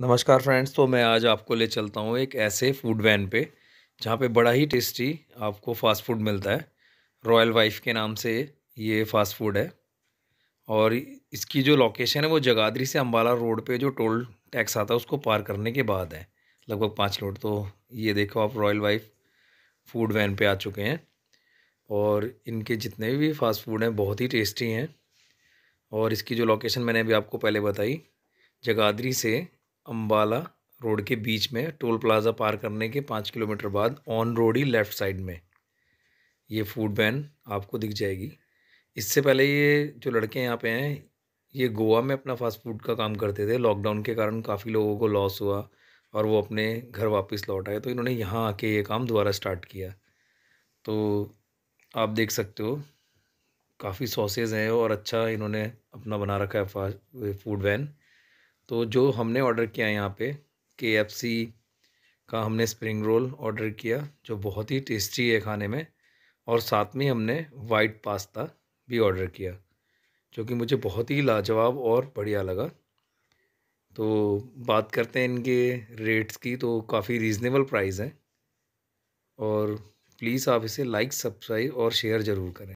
नमस्कार फ्रेंड्स तो मैं आज आपको ले चलता हूँ एक ऐसे फूड वैन पे जहाँ पे बड़ा ही टेस्टी आपको फ़ास्ट फूड मिलता है रॉयल वाइफ के नाम से ये फ़ास्ट फूड है और इसकी जो लोकेशन है वो जगाधरी से अम्बाला रोड पे जो टोल टैक्स आता है उसको पार करने के बाद है लगभग पाँच लोट तो ये देखो आप रॉयल वाइफ फूड वैन पर आ चुके हैं और इनके जितने भी फ़ास्ट फूड हैं बहुत ही टेस्टी हैं और इसकी जो लोकेशन मैंने अभी आपको पहले बताई जगाधरी से अम्बाला रोड के बीच में टोल प्लाज़ा पार करने के पाँच किलोमीटर बाद ऑन रोड ही लेफ़्ट साइड में ये फूड वैन आपको दिख जाएगी इससे पहले ये जो लड़के यहाँ पे हैं ये गोवा में अपना फास्ट फूड का काम करते थे लॉकडाउन के कारण काफ़ी लोगों को लॉस हुआ और वो अपने घर वापस लौट आए तो इन्होंने यहाँ आके ये काम दोबारा स्टार्ट किया तो आप देख सकते हो काफ़ी सॉसेज हैं और अच्छा इन्होंने अपना बना रखा है फूड वैन तो जो हमने ऑर्डर किया है यहाँ पे के एफ सी का हमने स्प्रिंग रोल ऑर्डर किया जो बहुत ही टेस्टी है खाने में और साथ में हमने वाइट पास्ता भी ऑर्डर किया जो कि मुझे बहुत ही लाजवाब और बढ़िया लगा तो बात करते हैं इनके रेट्स की तो काफ़ी रीज़नेबल प्राइस है और प्लीज़ आप इसे लाइक सब्सक्राइब और शेयर ज़रूर करें